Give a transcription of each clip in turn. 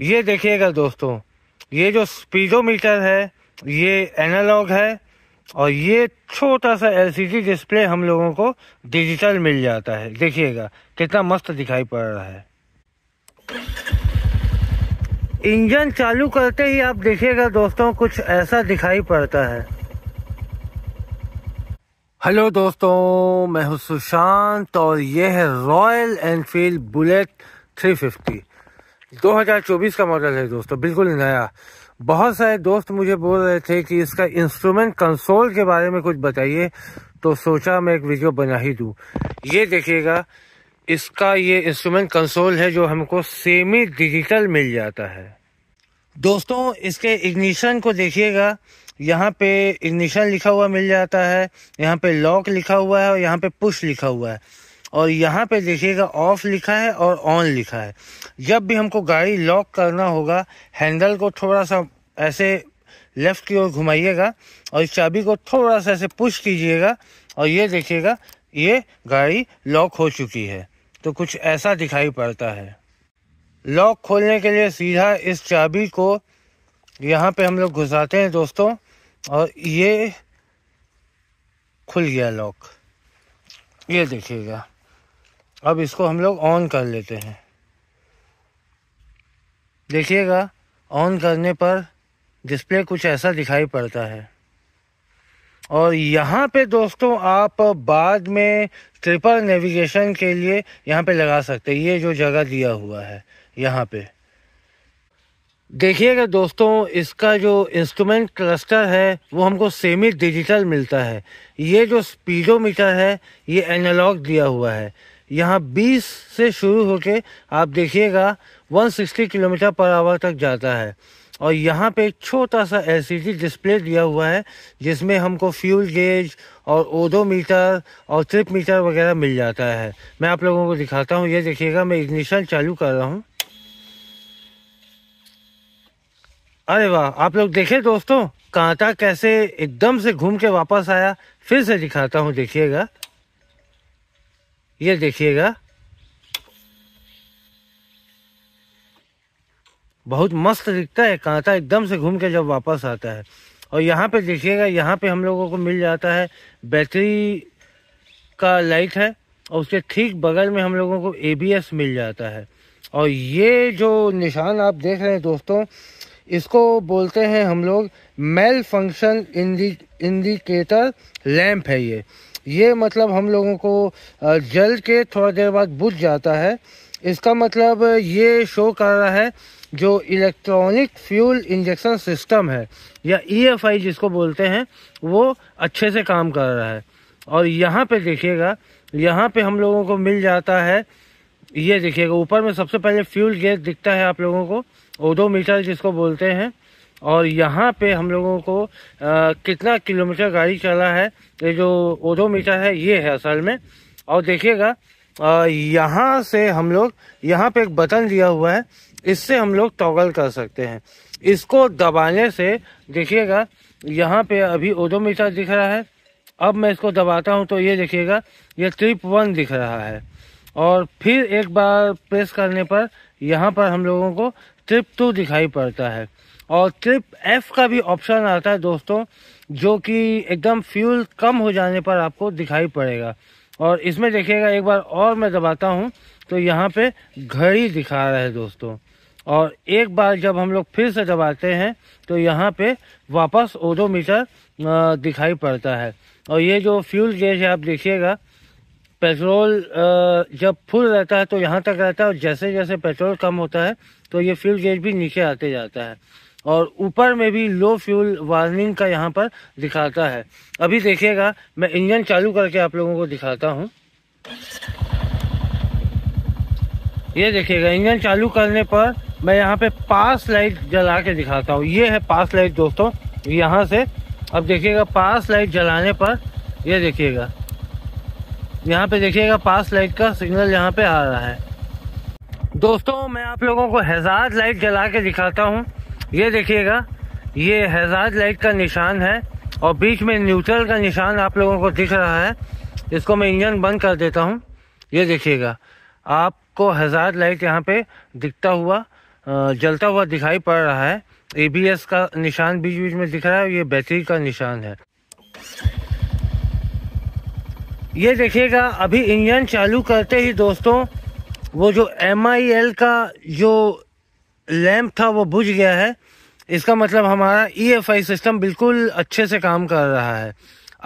ये देखिएगा दोस्तों ये जो स्पीडोमीटर है ये एनालॉग है और ये छोटा सा एलसीडी डिस्प्ले हम लोगों को डिजिटल मिल जाता है देखिएगा कितना मस्त दिखाई पड़ रहा है इंजन चालू करते ही आप देखिएगा दोस्तों कुछ ऐसा दिखाई पड़ता है हेलो दोस्तों मैं हूं सुशांत और ये है रॉयल एनफील्ड बुलेट 350 2024 का मॉडल है दोस्तों बिल्कुल नया बहुत सारे दोस्त मुझे बोल रहे थे कि इसका इंस्ट्रूमेंट कंसोल के बारे में कुछ बताइए तो सोचा मैं एक वीडियो बना ही दू ये देखिएगा इसका ये इंस्ट्रूमेंट कंसोल है जो हमको सेमी डिजिटल मिल जाता है दोस्तों इसके इग्निशन को देखिएगा यहाँ पे इग्निशन लिखा हुआ मिल जाता है यहाँ पे लॉक लिखा हुआ है और यहाँ पे पुश लिखा हुआ है और यहाँ पे देखिएगा ऑफ़ लिखा है और ऑन लिखा है जब भी हमको गाड़ी लॉक करना होगा हैंडल को थोड़ा सा ऐसे लेफ़्ट की ओर घुमाइएगा और इस चाबी को थोड़ा सा ऐसे पुश कीजिएगा और ये देखिएगा ये गाड़ी लॉक हो चुकी है तो कुछ ऐसा दिखाई पड़ता है लॉक खोलने के लिए सीधा इस चाबी को यहाँ पे हम लोग घुसाते हैं दोस्तों और ये खुल गया लॉक ये देखिएगा अब इसको हम लोग ऑन कर लेते हैं देखिएगा ऑन करने पर डिस्प्ले कुछ ऐसा दिखाई पड़ता है और यहाँ पे दोस्तों आप बाद में ट्रिपल नेविगेशन के लिए यहाँ पे लगा सकते हैं ये जो जगह दिया हुआ है यहाँ पे देखिएगा दोस्तों इसका जो इंस्ट्रूमेंट क्लस्टर है वो हमको सेमी डिजिटल मिलता है ये जो स्पीडोमीटर है ये एनालॉग दिया हुआ है यहाँ 20 से शुरू होके आप देखिएगा 160 किलोमीटर पर आवर तक जाता है और यहाँ पे एक छोटा सा एल डिस्प्ले दिया हुआ है जिसमें हमको फ्यूल गेज और ओडोमीटर और ट्रिप मीटर वगैरह मिल जाता है मैं आप लोगों को दिखाता हूँ ये देखिएगा मैं इग्निशन चालू कर रहा हूँ अरे वाह आप लोग देखे दोस्तों कांटा कैसे एकदम से घूम के वापस आया फिर से दिखाता हूँ देखिएगा ये देखिएगा बहुत मस्त दिखता है कांटा एकदम से घूम के जब वापस आता है और यहाँ पे देखिएगा यहाँ पे हम लोगों को मिल जाता है बैटरी का लाइट है और उसके ठीक बगल में हम लोगों को एबीएस मिल जाता है और ये जो निशान आप देख रहे हैं दोस्तों इसको बोलते हैं हम लोग मेल फंक्शन इंडिकेटर लैंप है ये ये मतलब हम लोगों को जल के थोड़ा देर बाद बुझ जाता है इसका मतलब ये शो कर रहा है जो इलेक्ट्रॉनिक फ्यूल इंजेक्शन सिस्टम है या ई e जिसको बोलते हैं वो अच्छे से काम कर रहा है और यहाँ पे देखिएगा यहाँ पे हम लोगों को मिल जाता है ये देखिएगा ऊपर में सबसे पहले फ्यूल गेट दिखता है आप लोगों को ओडोमीटर जिसको बोलते हैं और यहाँ पे हम लोगों को आ, कितना किलोमीटर गाड़ी चला है ये जो ओडोमीटर है ये है असल में और देखिएगा यहाँ से हम लोग यहाँ पे एक बटन दिया हुआ है इससे हम लोग टॉगल कर सकते हैं इसको दबाने से देखिएगा यहाँ पे अभी ओडोमीटर दिख रहा है अब मैं इसको दबाता हूँ तो ये देखिएगा ये ट्रिप वन दिख रहा है और फिर एक बार प्रेस करने पर यहाँ पर हम लोगों को ट्रिप टू तो दिखाई पड़ता है और ट्रिप एफ का भी ऑप्शन आता है दोस्तों जो कि एकदम फ्यूल कम हो जाने पर आपको दिखाई पड़ेगा और इसमें देखिएगा एक बार और मैं दबाता हूँ तो यहाँ पे घड़ी दिखा रहा है दोस्तों और एक बार जब हम लोग फिर से दबाते हैं तो यहाँ पे वापस ओडोमीटर दिखाई पड़ता है और ये जो फ्यूल गेज है आप देखिएगा पेट्रोल जब फुल रहता है तो यहाँ तक रहता है और जैसे जैसे पेट्रोल कम होता है तो ये फ्यूल गेज भी नीचे आते जाता है और ऊपर में भी लो फ्यूल वार्निंग का यहाँ पर दिखाता है अभी देखिएगा मैं इंजन चालू करके आप लोगों को दिखाता हूँ ये देखिएगा इंजन चालू करने पर मैं यहाँ पे पास लाइट जला के दिखाता हूँ ये है पास लाइट दोस्तों यहाँ से अब देखिएगा पास लाइट जलाने पर ये देखिएगा यहाँ पे देखिएगा पास लाइट का सिग्नल यहाँ पे आ रहा है दोस्तों मैं आप लोगों को हजार लाइट जला के दिखाता हूँ ये देखिएगा ये हजार लाइट का निशान है और बीच में न्यूट्रल का निशान आप लोगों को दिख रहा है इसको मैं इंजन बंद कर देता हूँ ये देखिएगा आपको हजार लाइट यहाँ पे दिखता हुआ जलता हुआ दिखाई पड़ रहा है ए का निशान बीच बीच में दिख रहा है ये बैटरी का निशान है ये देखिएगा अभी इंजन चालू करते ही दोस्तों वो जो एम का जो लैम्प था वो बुझ गया है इसका मतलब हमारा ई e सिस्टम बिल्कुल अच्छे से काम कर रहा है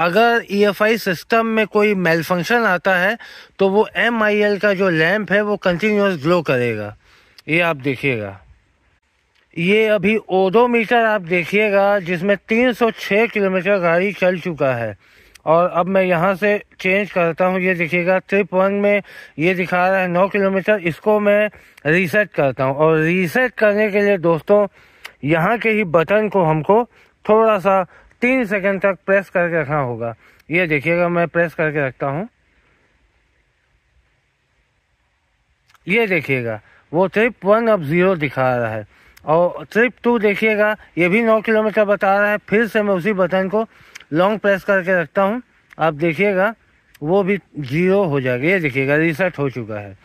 अगर ई e सिस्टम में कोई मेल फंक्शन आता है तो वो एम का जो लैम्प है वो कंटिन्यूस ग्लो करेगा ये आप देखिएगा ये अभी ओडोमीटर आप देखिएगा जिसमें 306 किलोमीटर गाड़ी चल चुका है और अब मैं यहाँ से चेंज करता हूँ ये दिखेगा ट्रिप वन में ये दिखा रहा है नौ किलोमीटर इसको मैं रीसेट करता हूँ और रीसेट करने के लिए दोस्तों यहाँ के ही बटन को हमको थोड़ा सा तीन सेकंड तक प्रेस करके रखना होगा ये देखिएगा मैं प्रेस करके रखता हूँ ये देखिएगा वो ट्रिप वन अब ज़ीरो दिखा रहा है और ट्रिप टू देखिएगा ये भी नौ किलोमीटर बता रहा है फिर से मैं उसी बटन को लॉन्ग प्रेस करके रखता हूँ आप देखिएगा वो भी जीरो हो जाएगा ये देखिएगा रिसेट हो चुका है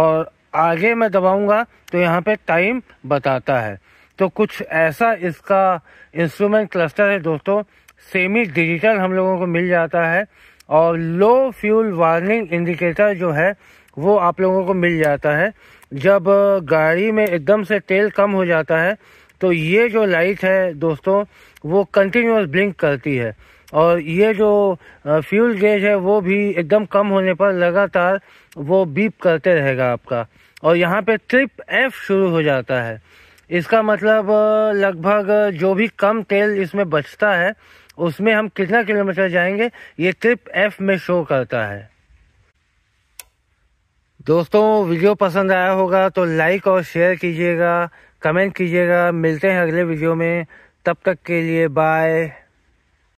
और आगे मैं दबाऊंगा तो यहाँ पे टाइम बताता है तो कुछ ऐसा इसका इंस्ट्रूमेंट क्लस्टर है दोस्तों सेमी डिजिटल हम लोगों को मिल जाता है और लो फ्यूल वार्निंग इंडिकेटर जो है वो आप लोगों को मिल जाता है जब गाड़ी में एकदम से तेल कम हो जाता है तो ये जो लाइट है दोस्तों वो कंटिन्यूस ब्लिंक करती है और ये जो फ्यूल गेज है वो भी एकदम कम होने पर लगातार वो बीप करते रहेगा आपका और यहाँ पे ट्रिप एफ शुरू हो जाता है इसका मतलब लगभग जो भी कम तेल इसमें बचता है उसमें हम कितना किलोमीटर जाएंगे ये ट्रिप एफ में शो करता है दोस्तों वीडियो पसंद आया होगा तो लाइक और शेयर कीजिएगा कमेंट कीजिएगा मिलते हैं अगले वीडियो में तब तक के लिए बाय